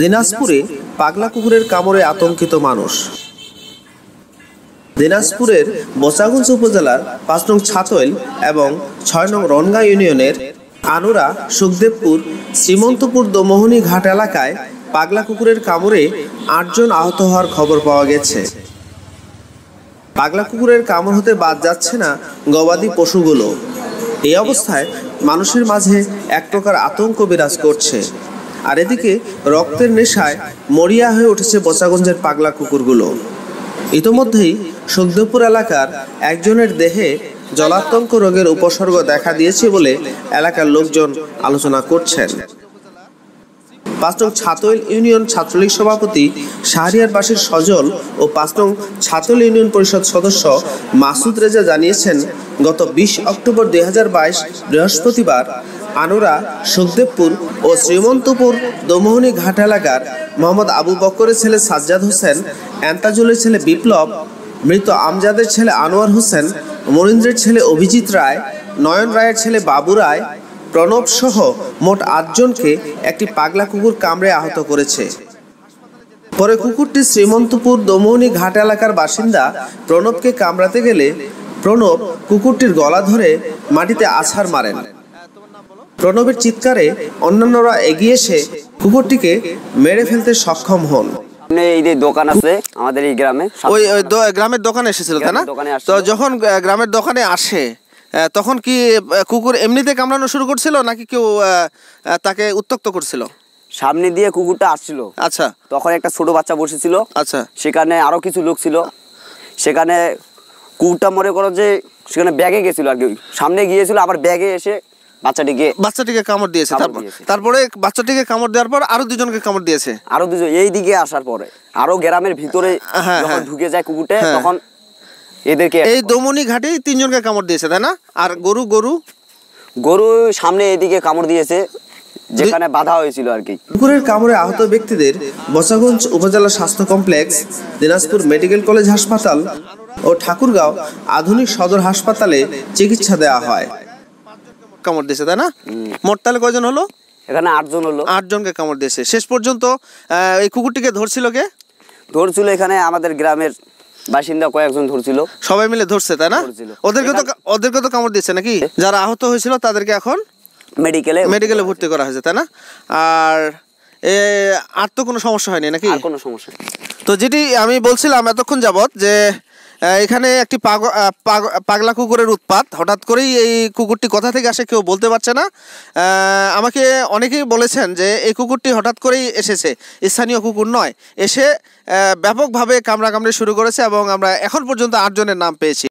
দিনাজপুরে পাগলা কুকুরের কামড়ে আতঙ্কিত মানুষ দিনাজপুরের বোসাগঞ্জ উপজেলার পাঁচ নং ছাতল এবং ছয় নং রনগা ইউনিয়নের আনুরা সুখদেবপুর শ্রীমন্তপুর দোমোহনী ঘাট এলাকায় পাগলা কুকুরের কামড়ে আটজন আহত হওয়ার খবর পাওয়া গেছে পাগলা কুকুরের কামড় হতে বাদ যাচ্ছে না গবাদি পশুগুলো এই অবস্থায় মানুষের মাঝে এক প্রকার আতঙ্ক বিরাজ করছে আর এদিকে রক্তের নেশায় মরিয়া হয়ে উঠেছে বচাগঞ্জের পাগলা কুকুরগুলো ইতোমধ্যেই সুখদেবপুর এলাকার একজনের দেহে জলাতঙ্ক রোগের উপসর্গ দেখা দিয়েছে বলে এলাকার লোকজন আলোচনা করছেন পাঁচটং ছাতল ইউনিয়ন ছাত্রলীগ সভাপতি শাহরিয়ারবাসীর সজল ও পাঁচটং ছাতল ইউনিয়ন পরিষদ সদস্য মাসুদ রেজা জানিয়েছেন গত বিশ অক্টোবর দুই বৃহস্পতিবার আনুরা সুখদেবপুর ও শ্রীমন্তপুর দমোহনী ঘাট এলাকার মোহাম্মদ আবু বকরের ছেলে সাজ্জাদ হোসেন এন্তাজুলের ছেলে বিপ্লব মৃত আমজাদের ছেলে আনোয়ার হোসেন মনীন্দ্রের ছেলে অভিজিৎ রায় নয়ন রায়ের ছেলে বাবু রায় প্রণব সহ মোট আটজনকে একটি পাগলা কুকুর কামড়ে আহত করেছে পরে কুকুরটি শ্রীমন্তপুর দমৌনি ঘাট এলাকার বাসিন্দা প্রণবকে কামড়াতে গেলে প্রণব কুকুরটির গলা ধরে মাটিতে আছাড় মারেন প্রণবের চিৎকারে অন্যান্যরা এগিয়ে এসে কুকুরটিকে মেরে ফেলতে সক্ষম হন এই যে দোকান আছে আমাদের এই গ্রামে ওই গ্রামের দোকানে এসেছিল যখন গ্রামের দোকানে আসে তখন কি কুকুর এমনিতে কামড়ানো শুরু নাকি কেউ তাকে করছিল সামনে দিয়ে কুকুরটা আসছিল আচ্ছা তখন একটা বাচ্চা আচ্ছা সেখানে আরো কিছু লোক ছিল সেখানে কুকুরটা মনে করো যে সেখানে ব্যাগে গেছিল আর কি সামনে গিয়েছিল আবার ব্যাগে এসে বাচ্চাটিকে বাচ্চাটিকে কামড় দিয়েছে তারপরে বাচ্চাটিকে কামড় দেওয়ার পর আরো দুজনকে কামড় দিয়েছে আরো দুজন আসার পরে আরো গ্রামের ভিতরে হ্যাঁ, হ্যাঁ। হ্যাঁ। এই ঘাটে তিনজনকে কামড় দিয়েছে গরু সামনে এদিকে কামড় দিয়েছে যেখানে বাধা হয়েছিল আর কি কুকুরের কামড়ে আহত ব্যক্তিদের বসাগঞ্জ উপজেলা স্বাস্থ্য কমপ্লেক্স দিনাজপুর মেডিকেল কলেজ হাসপাতাল ও ঠাকুরগাঁও আধুনিক সদর হাসপাতালে চিকিৎসা দেওয়া হয় কামড় দিয়েছে তাই না মোট তাহলে কয়জন হলো এখানে আটজন হলো আটজনকে কামড় দিয়েছে শেষ পর্যন্ত এই কুকুরটিকে ধরছিল কে ধরছিল এখানে আমাদের গ্রামের বাসিন্দা কয়েকজন ধরছিল সবাই মিলে ধরছে তাই না ওদেরকে তো ওদেরকে তো কামড় দিয়েছে নাকি যারা আহত হয়েছিল তাদেরকে এখন মেডিকেলে মেডিকেলে ভর্তি করা হয়েছে তাই না আর আর তো কোনো সমস্যা হয়নি নাকি কোনো সমস্যা তো যেটি আমি বলছিলাম এতক্ষণ যাবত যে এখানে একটি পাগলা কুকুরের উৎপাত হঠাৎ করেই এই কুকুরটি কোথা থেকে আসে কেউ বলতে পারছে না আমাকে অনেকেই বলেছেন যে এই কুকুরটি হঠাৎ করেই এসেছে স্থানীয় কুকুর নয় এসে ব্যাপকভাবে কামড়ে শুরু করেছে এবং আমরা এখন পর্যন্ত আটজনের নাম পেয়েছি